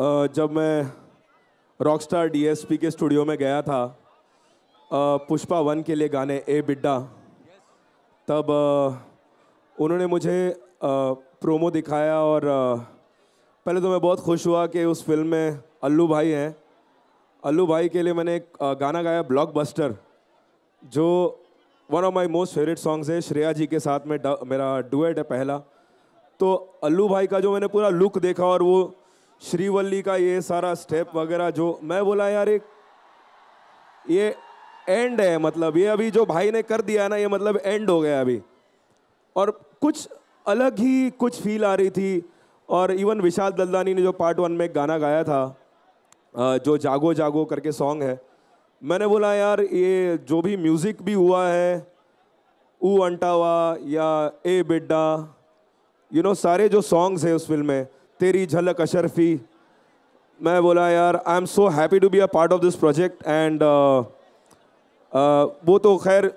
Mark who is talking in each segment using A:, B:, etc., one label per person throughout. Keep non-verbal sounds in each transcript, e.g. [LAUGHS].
A: जब मैं Rockstar DSP के स्टूडियो में गया था पुष्पा वन के लिए गाने ए बिड्डा तब उन्होंने मुझे प्रोमो दिखाया और पहले तो मैं बहुत खुश हुआ कि उस फिल्म में अल्लू भाई हैं अल्लू भाई के लिए मैंने एक गाना गाया ब्लॉकबस्टर जो one of my most favourite songs है श्रेया जी के साथ में मेरा डुएट है पहला तो अल्लू भाई का जो मैंने पूरा लुक देखा और वो श्रीवल्ली का ये सारा स्टेप वगैरह जो मैं बोला यार एक ये एंड है मतलब ये अभी जो भाई ने कर दिया ना ये मतलब एंड हो गया अभी और कुछ अलग ही कुछ फील आ रही थी और इवन विशाल दलदानी ने जो पार्ट वन में गाना गाया था जो जागो जागो करके सॉन्ग है मैंने बोला यार ये जो भी म्यूज़िक भी हुआ है ऊ अंटावा या ए बिड्डा यू नो सारे जो सॉन्ग्स हैं उस फिल्म में तेरी झलक अशरफी मैं बोला यार I am so happy to be a part of this project and वो तो खैर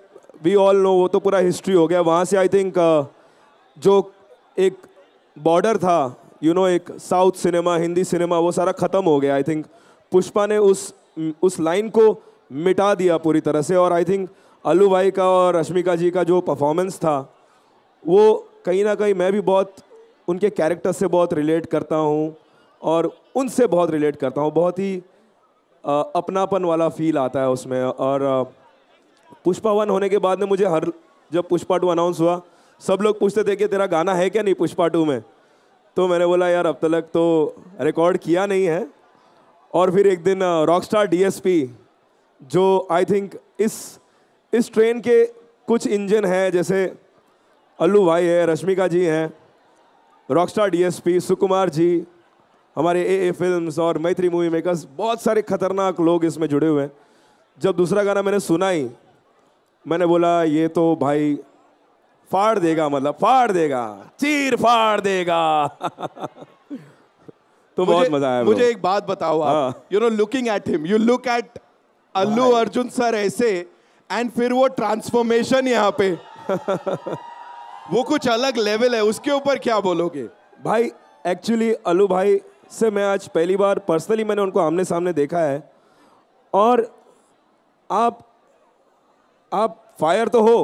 A: वी ऑल नो वो तो पूरा हिस्ट्री हो गया वहाँ से आई थिंक uh, जो एक बॉर्डर था यू you नो know, एक साउथ सिनेमा हिंदी सिनेमा वो सारा ख़त्म हो गया आई थिंक पुष्पा ने उस उस लाइन को मिटा दिया पूरी तरह से और आई थिंक अल्लू भाई का और रश्मिका जी का जो परफॉर्मेंस था वो कहीं ना कहीं मैं भी बहुत उनके कैरेक्टर से बहुत रिलेट करता हूँ और उनसे बहुत रिलेट करता हूँ बहुत ही आ, अपनापन वाला फील आता है उसमें और पुष्पा वन होने के बाद में मुझे हर जब पुष्पा टू अनाउंस हुआ सब लोग पूछते थे कि तेरा गाना है क्या नहीं पुष्पा टू में तो मैंने बोला यार अब तक तो रिकॉर्ड किया नहीं है और फिर एक दिन रॉक स्टार डीएसपी जो आई थिंक इस इस ट्रेन के कुछ इंजन हैं जैसे अल्लू भाई है रश्मिका जी हैं रॉकस्टार डीएसपी सुकुमार जी हमारे ए ए फिल्म और मैत्री मूवी मेकर्स बहुत सारे खतरनाक लोग इसमें जुड़े हुए हैं जब दूसरा गाना मैंने सुना ही मैंने बोला ये तो भाई फाड़ देगा मतलब फाड़ देगा चीर फाड़ देगा [LAUGHS] तो बहुत मजा आया मुझे एक बात बताओ आप you know looking at him you look at Allu Arjun sir ऐसे एंड फिर वो ट्रांसफॉर्मेशन यहाँ पे [LAUGHS] वो कुछ अलग लेवल है उसके ऊपर क्या बोलोगे भाई एक्चुअली अलू भाई से मैं आज पहली बार पर्सनली मैंने उनको आमने सामने देखा है और आप आप फायर तो हो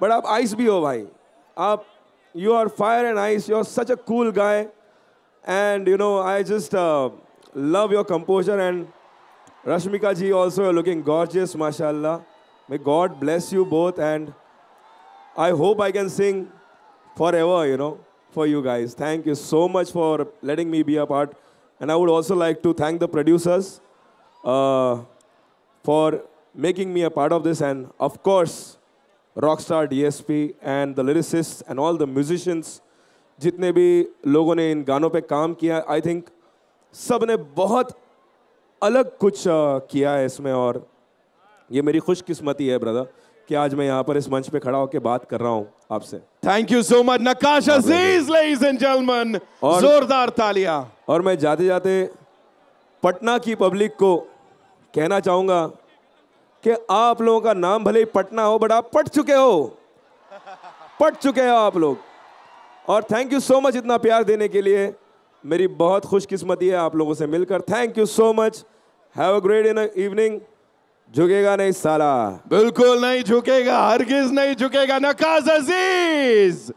A: बट आप आइस भी हो भाई आप you are fire and ice you are such a cool guy and you know I just love your composer and Rashmika ji also looking gorgeous माशा may God bless you both and I hope I can sing forever, you know, for you guys. Thank you so much for letting me be a part. And I would also like to thank the producers uh, for making me a part of this. And of course, Rockstar DSP and the lyricists and all the musicians, जितने भी लोगों ने इन गानों पे काम किया I think सब ने बहुत अलग कुछ hai uh, isme. इसमें ye meri khush खुशकिस्मती hai, brother. कि आज मैं यहाँ पर इस मंच पे खड़ा होकर बात कर रहा हूँ आपसे thank you so much Nakash Aziz ladies and gentleman जोरदार तालिया और मैं जाते जाते पटना की पब्लिक को कहना चाहूंगा कि आप लोगों का नाम भले ही पटना हो बट आप पट चुके हो पट चुके हो आप लोग और थैंक यू सो मच इतना प्यार देने के लिए मेरी बहुत खुशकिस्मती है आप लोगों से मिलकर thank you so much have a great in evening झुकेगा नहीं साला बिल्कुल नहीं झुकेगा हरगिज नहीं झुकेगा नकाज अजीज